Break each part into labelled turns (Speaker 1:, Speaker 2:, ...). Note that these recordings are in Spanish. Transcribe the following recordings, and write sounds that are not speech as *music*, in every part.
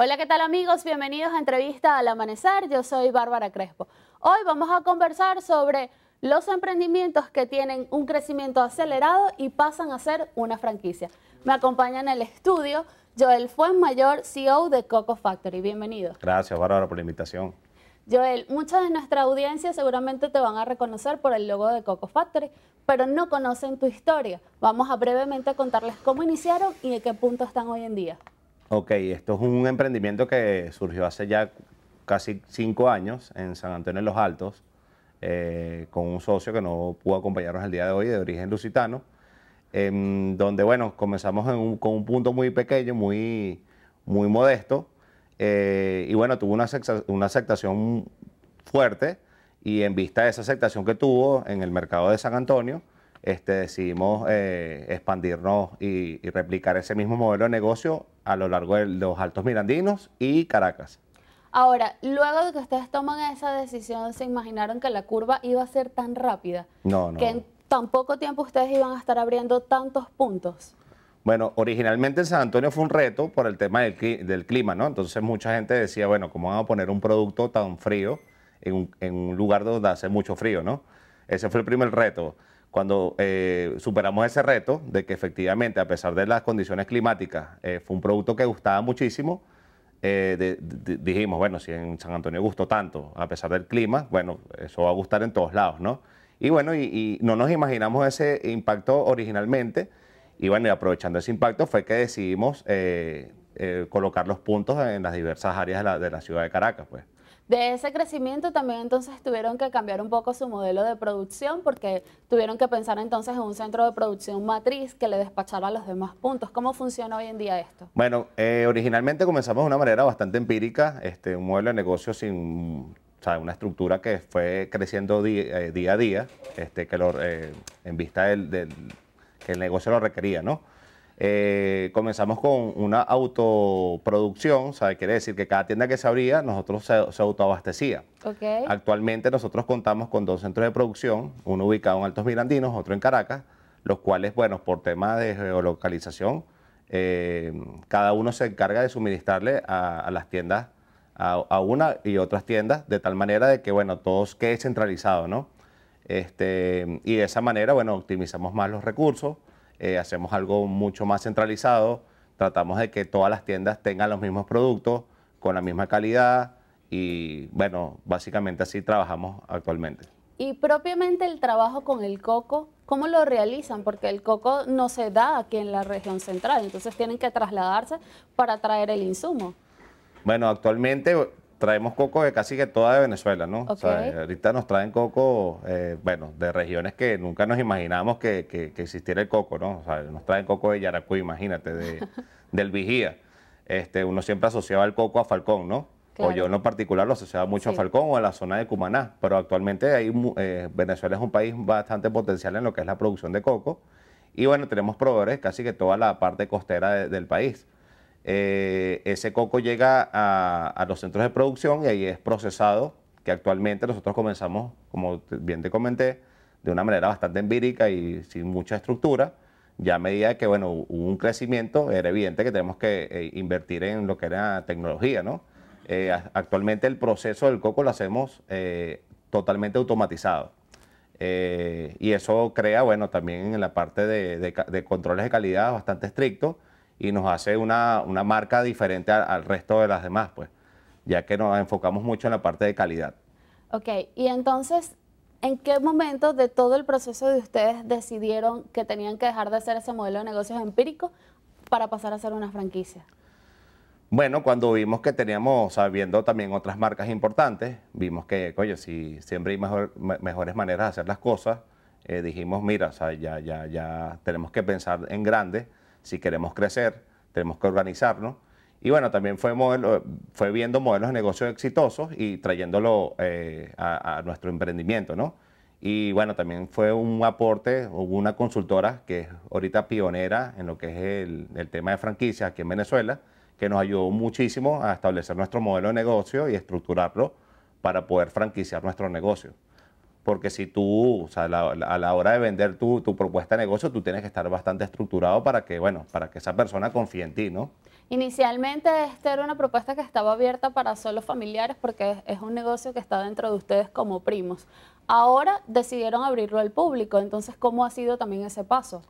Speaker 1: Hola, ¿qué tal amigos? Bienvenidos a Entrevista al Amanecer. Yo soy Bárbara Crespo. Hoy vamos a conversar sobre los emprendimientos que tienen un crecimiento acelerado y pasan a ser una franquicia. Me acompaña en el estudio Joel Fuenmayor, CEO de Coco Factory. Bienvenido.
Speaker 2: Gracias, Bárbara, por la invitación.
Speaker 1: Joel, muchas de nuestra audiencia seguramente te van a reconocer por el logo de Coco Factory, pero no conocen tu historia. Vamos a brevemente contarles cómo iniciaron y en qué punto están hoy en día.
Speaker 2: Ok, esto es un emprendimiento que surgió hace ya casi cinco años en San Antonio de los Altos, eh, con un socio que no pudo acompañarnos el día de hoy, de origen lusitano, em, donde, bueno, comenzamos con un punto muy pequeño, muy, muy modesto, eh, y bueno, tuvo una, una aceptación fuerte, y en vista de esa aceptación que tuvo en el mercado de San Antonio, este, decidimos eh, expandirnos y, replicar ese mismo modelo de negocio a lo largo de los Altos Mirandinos y Caracas.
Speaker 1: Ahora, luego de que ustedes toman esa decisión, ¿se imaginaron que la curva iba a ser tan rápida? No, no. Que en tan poco tiempo ustedes iban a estar abriendo tantos puntos.
Speaker 2: Bueno, originalmente en San Antonio fue un reto por el tema del, clima, ¿no? Entonces mucha gente decía, bueno, ¿cómo van a poner un producto tan frío en un, en un lugar donde hace mucho frío, ¿no? Ese fue el primer reto cuando eh, superamos ese reto de que efectivamente, a pesar de las condiciones climáticas, eh, fue un producto que gustaba muchísimo, eh, dijimos, bueno, si en San Antonio gustó tanto, a pesar del clima, bueno, eso va a gustar en todos lados, ¿no? Y bueno, y, no nos imaginamos ese impacto originalmente, y bueno, aprovechando ese impacto fue que decidimos colocar los puntos en las diversas áreas de la, de la ciudad de Caracas, pues.
Speaker 1: De ese crecimiento también entonces tuvieron que cambiar un poco su modelo de producción porque tuvieron que pensar entonces en un centro de producción matriz que le despachara a los demás puntos. ¿Cómo funciona hoy en día esto?
Speaker 2: Bueno, eh, originalmente comenzamos de una manera bastante empírica, este, un modelo de negocio sin una estructura que fue creciendo eh, día, a día, este, que lo, eh, en vista del, del, que el negocio lo requería, ¿no? Eh, comenzamos con una autoproducción, o quiere decir que cada tienda que se abría, nosotros se, autoabastecía. Actualmente nosotros contamos con dos centros de producción, uno ubicado en Altos Mirandinos, otro en Caracas, los cuales, bueno, por tema de geolocalización, eh, cada uno se encarga de suministrarle a, las tiendas, a, una y otras tiendas, de tal manera de que, bueno, todos quede centralizado, ¿no? Este, y de esa manera, bueno, optimizamos más los recursos eh, hacemos algo mucho más centralizado, tratamos de que todas las tiendas tengan los mismos productos, con la misma calidad y bueno, básicamente así trabajamos actualmente.
Speaker 1: Y propiamente el trabajo con el coco, ¿cómo lo realizan? Porque el coco no se da aquí en la región central, entonces tienen que trasladarse para traer el insumo.
Speaker 2: Bueno, actualmente traemos coco de casi que toda de Venezuela, ¿no? ahorita nos traen coco, eh, bueno, de regiones que nunca nos imaginamos que, existiera el coco, ¿no? O sea, nos traen coco de Yaracuy, imagínate, *laughs* del Vigía. Este, uno siempre asociaba el coco a Falcón, ¿no? O yo en lo particular lo asociaba mucho a Falcón o a la zona de Cumaná, pero actualmente hay, eh, Venezuela es un país bastante potencial en lo que es la producción de coco. Y bueno, tenemos proveedores casi que toda la parte costera del país. Eh, ese coco llega a, los centros de producción y ahí es procesado, que actualmente nosotros comenzamos, como bien te comenté, de una manera bastante empírica y sin mucha estructura. Ya a medida que bueno, hubo un crecimiento, era evidente que tenemos que eh, invertir en lo que era tecnología. ¿no? Eh, actualmente el proceso del coco lo hacemos totalmente automatizado. y eso crea, bueno, también en la parte de, controles de calidad bastante estricto, y nos hace una, una marca diferente al, resto de las demás, pues, ya que nos enfocamos mucho en la parte de calidad.
Speaker 1: Ok, y entonces, ¿en qué momento de todo el proceso de ustedes decidieron que tenían que dejar de hacer ese modelo de negocios empírico para pasar a ser una franquicia?
Speaker 2: Bueno, cuando vimos que teníamos, o sea, viendo también otras marcas importantes, vimos que, coño, si siempre hay mejores maneras de hacer las cosas, eh, dijimos, mira, o sea, ya, ya, ya tenemos que pensar en grande si queremos crecer, tenemos que organizarnos. Y bueno, también fue, fue viendo modelos de negocio exitosos y trayéndolo eh, a, nuestro emprendimiento, ¿no? Y bueno, también fue un aporte, hubo una consultora que es ahorita pionera en lo que es el, el tema de franquicias aquí en Venezuela, que nos ayudó muchísimo a establecer nuestro modelo de negocio y estructurarlo para poder franquiciar nuestro negocio porque si tú, o sea, a la hora de vender tu, propuesta de negocio, tú tienes que estar bastante estructurado para que, bueno, para que esa persona confíe en ti, ¿no?
Speaker 1: Inicialmente esta era una propuesta que estaba abierta para solo familiares porque es un negocio que está dentro de ustedes como primos. Ahora decidieron abrirlo al público, entonces ¿cómo ha sido también ese paso?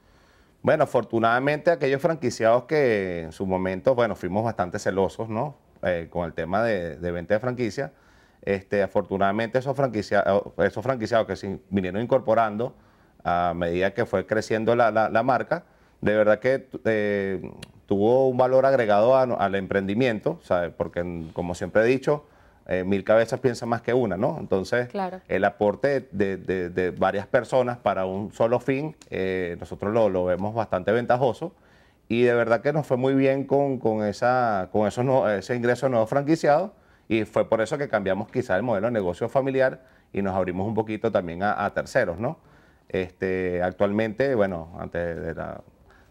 Speaker 2: Bueno, afortunadamente aquellos franquiciados que en su momento, bueno, fuimos bastante celosos, ¿no? Eh, con el tema de, de venta de franquicia este, afortunadamente esos franquiciados, que se vinieron incorporando a medida que fue creciendo la, marca, de verdad que eh, tuvo un valor agregado al emprendimiento, porque como siempre he dicho, eh, mil cabezas piensan más que una, ¿no? Entonces, el aporte de, varias personas para un solo fin, eh, nosotros lo, vemos bastante ventajoso y de verdad que nos fue muy bien con, esa, con esos, ese ingreso nuevo franquiciado y fue por eso que cambiamos quizá el modelo de negocio familiar y nos abrimos un poquito también a, terceros, ¿no? Este, actualmente, bueno, antes de la,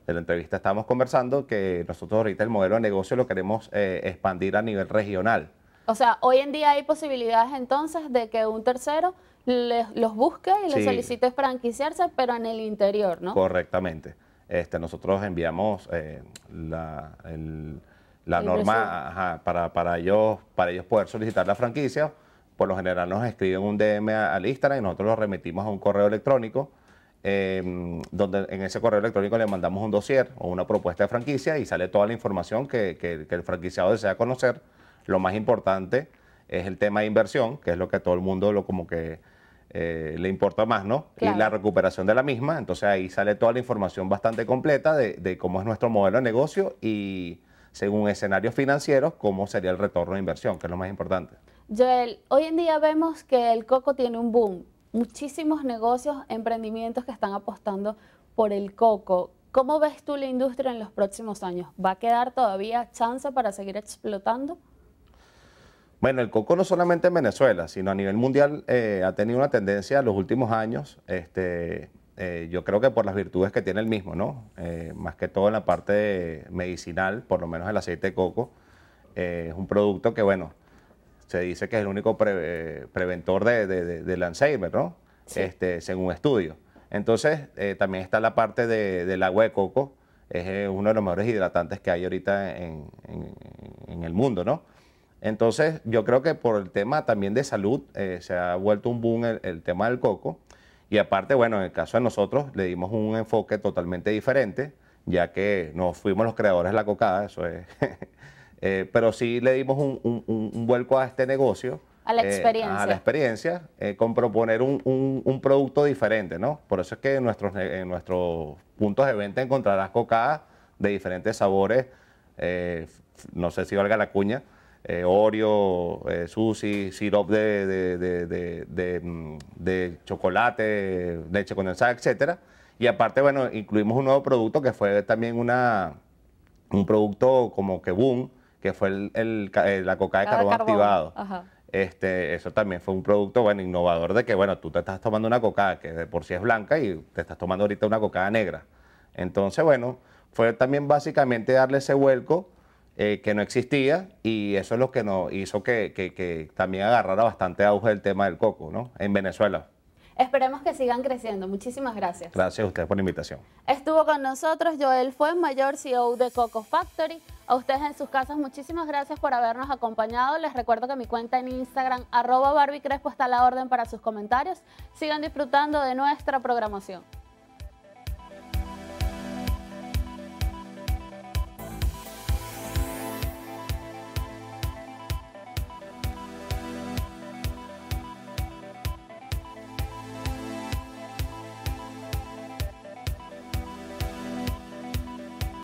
Speaker 2: entrevista estábamos conversando que nosotros ahorita el modelo de negocio lo queremos eh, expandir a nivel regional.
Speaker 1: O sea, hoy en día hay posibilidades entonces de que un tercero los busque y les solicite franquiciarse, pero en el interior, ¿no?
Speaker 2: Correctamente. Este, nosotros enviamos eh, la, el, la norma para, ellos, para ellos poder solicitar la franquicia, por lo general nos escriben un DM al Instagram y nosotros lo remitimos a un correo electrónico, em, donde en ese correo electrónico le mandamos un dossier o una propuesta de franquicia y sale toda la información que, el franquiciado desea conocer. Lo más importante es el tema de inversión, que es lo que a todo el mundo lo como que eh, le importa más, ¿no? Y la recuperación de la misma. Entonces ahí sale toda la información bastante completa de cómo es nuestro modelo de negocio y según escenarios financieros cómo sería el retorno de inversión, que es lo más importante.
Speaker 1: Joel, hoy en día vemos que el coco tiene un boom, muchísimos negocios, emprendimientos que están apostando por el coco. ¿Cómo ves tú la industria en los próximos años? ¿Va a quedar todavía chance para seguir explotando?
Speaker 2: Bueno, el coco no solamente en Venezuela, sino a nivel mundial eh, ha tenido una tendencia en los últimos años. Este, eh, yo creo que por las virtudes que tiene el mismo, ¿no? Eh, más que todo en la parte medicinal, por lo menos el aceite de coco, eh, es un producto que, bueno, se dice que es el único preventor del Alzheimer, ¿no? Este, según estudios. Entonces, también está la parte del agua de coco, es uno de los mejores hidratantes que hay ahorita en, en, el mundo, ¿no? Entonces, yo creo que por el tema también de salud, se ha vuelto un boom el tema del coco. Y aparte, bueno, en el caso de nosotros le dimos un enfoque totalmente diferente, ya que no fuimos los creadores de la cocada, eso es. *laughs* Eh, pero sí le dimos un, vuelco a este negocio. A la eh, experiencia. a la experiencia, eh, con proponer un, producto diferente, ¿no? Por eso es que nuestros, en nuestros puntos de venta encontrarás cocadas de diferentes sabores, no sé si valga la cuña, eh, Oreo, eh, sushi, sirop mm, de, chocolate, leche condensada, etc. Y aparte, bueno, incluimos un nuevo producto que fue también una, un producto como que boom, que fue el, eh, la coca de carbón, activado. Este, eso también fue un producto bueno, innovador de que, bueno, tú te estás tomando una cocada que de por sí es blanca y te estás tomando ahorita una cocada negra. Entonces, bueno, fue también básicamente darle ese vuelco eh, que no existía y eso es lo que nos hizo que, también agarrara bastante auge el tema del coco, ¿no? En Venezuela.
Speaker 1: Esperemos que sigan creciendo. Muchísimas gracias.
Speaker 2: Gracias a ustedes por la invitación.
Speaker 1: Estuvo con nosotros Joel mayor CEO de Coco Factory. A ustedes en sus casas, muchísimas gracias por habernos acompañado. Les recuerdo que mi cuenta en Instagram, arroba Barbie Crespo, está a la orden para sus comentarios. Sigan disfrutando de nuestra programación.